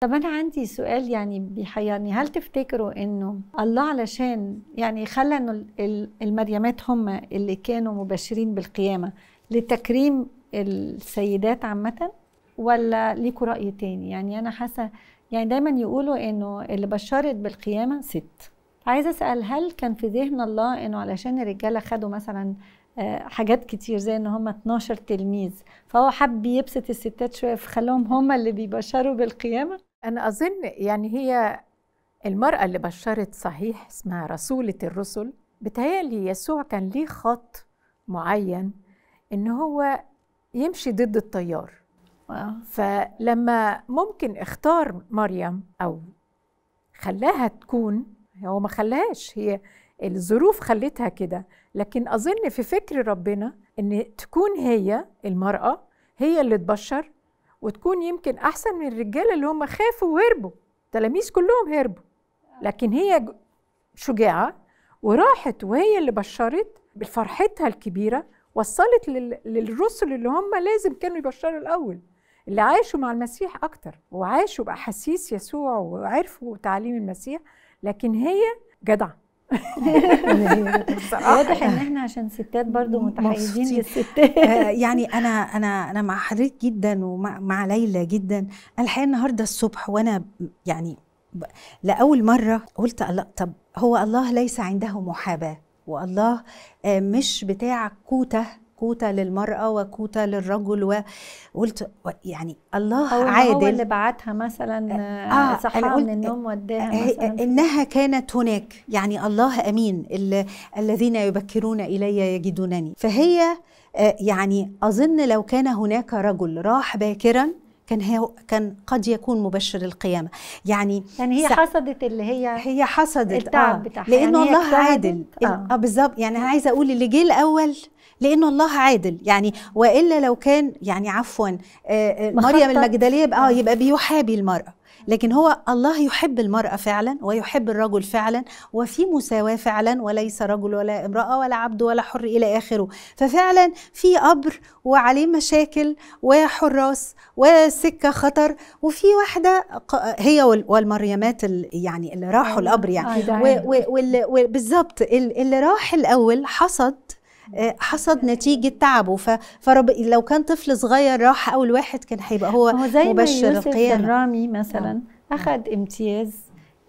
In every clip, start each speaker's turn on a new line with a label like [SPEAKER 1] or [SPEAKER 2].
[SPEAKER 1] طب أنا عندي سؤال يعني بيحيرني هل تفتكروا إنه الله علشان يعني خلى إنه المريمات هم اللي كانوا مبشرين بالقيامة لتكريم السيدات عامة ولا ليكوا رأي تاني يعني أنا حاسة يعني دايما يقولوا إنه اللي بشرت بالقيامة ست عايزة أسأل هل كان في ذهن الله إنه علشان الرجالة خدوا مثلا آه، حاجات كتير زي ان هم 12
[SPEAKER 2] تلميذ فهو حب يبسط الستات شويه فخلوهم هم اللي بيبشروا بالقيامه أنا أظن يعني هي المرأة اللي بشرت صحيح اسمها رسولة الرسل بتهيألي يسوع كان ليه خط معين إن هو يمشي ضد التيار فلما ممكن اختار مريم أو خلاها تكون هو ما خلاهاش هي الظروف خلتها كده لكن أظن في فكر ربنا إن تكون هي المرأة هي اللي تبشر وتكون يمكن احسن من الرجاله اللي هم خافوا وهربوا التلاميذ كلهم هربوا لكن هي شجاعه وراحت وهي اللي بشرت بفرحتها الكبيره وصلت للرسل اللي هم لازم كانوا يبشروا الاول اللي عاشوا مع المسيح اكتر وعاشوا باحاسيس يسوع وعرفوا تعاليم المسيح لكن هي جدعه واضح ان احنا عشان ستات برضو متحيزين للستات آه، يعني
[SPEAKER 3] انا انا انا مع حضرتك جدا ومع ليلى جدا الحقيقه النهارده الصبح وانا يعني لاول مره قلت الله طب هو الله ليس عنده محاباه والله آه، مش بتاع كوته كوتا للمرأة وكوتا للرجل وقلت يعني الله عادل هو اللي
[SPEAKER 1] بعتها مثلا آه صحاها من النوم آه، وداها آه، مثلا
[SPEAKER 3] إنها كانت هناك يعني الله أمين الذين يبكرون إلي يجدونني فهي آه، يعني أظن لو كان هناك رجل راح باكرا كان هو كان قد يكون مبشر القيامه يعني يعني هي حصدت
[SPEAKER 1] اللي هي هي
[SPEAKER 3] حصدت التعب آه بتاعها لانه يعني الله عادل اه, آه بالظبط يعني انا عايزه اقول اللي جه الاول لانه الله عادل يعني والا لو كان يعني عفوا آه, آه، مريم المجدليه آه،, اه يبقى بيحابي المراه لكن هو الله يحب المرأة فعلا ويحب الرجل فعلا وفي مساواة فعلا وليس رجل ولا امرأة ولا عبد ولا حر إلى آخره ففعلا في قبر وعليه مشاكل وحراس وسكة خطر وفي واحدة هي والمريمات يعني اللي راحوا أيوة. القبر يعني آه، وبالظبط اللي راح الأول حصد آه، حصد نتيجه تعبه فرب لو كان طفل صغير راح اول واحد كان هيبقى هو, هو زي مبشر القيامه الرامي مثلا نعم.
[SPEAKER 1] اخذ امتياز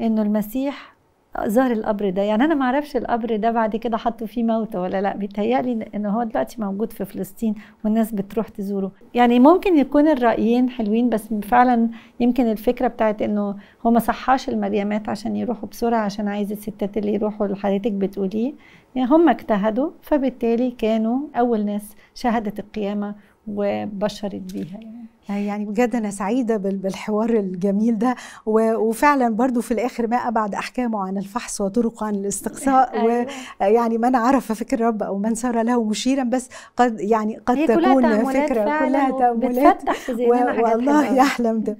[SPEAKER 1] انه المسيح ظهر القبر ده يعني انا ما اعرفش القبر ده بعد كده حطوا فيه موتى ولا لا بيتهيألي ان هو دلوقتي موجود في فلسطين والناس بتروح تزوره يعني ممكن يكون الرايين حلوين بس فعلا يمكن الفكره بتاعت انه هو ما صحاش المريمات عشان يروحوا بسرعه عشان عايز الستات اللي يروحوا اللي حضرتك بتقوليه يعني هم اجتهدوا فبالتالي كانوا اول ناس شهدت القيامه وبشرت بيها يعني آه، يعني بجد انا سعيده بالحوار الجميل
[SPEAKER 3] ده وفعلا برضو في الاخر ما ابعد احكامه عن الفحص وطرقه عن الاستقصاء ويعني أيوة. من عرف فكر الرب او من سار له مشيرا بس قد يعني قد تكون فكره كلها تاملات والله يحلم ده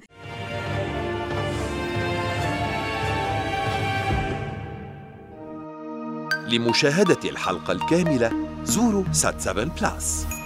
[SPEAKER 1] لمشاهده الحلقه الكامله زوروا سات 7 بلاس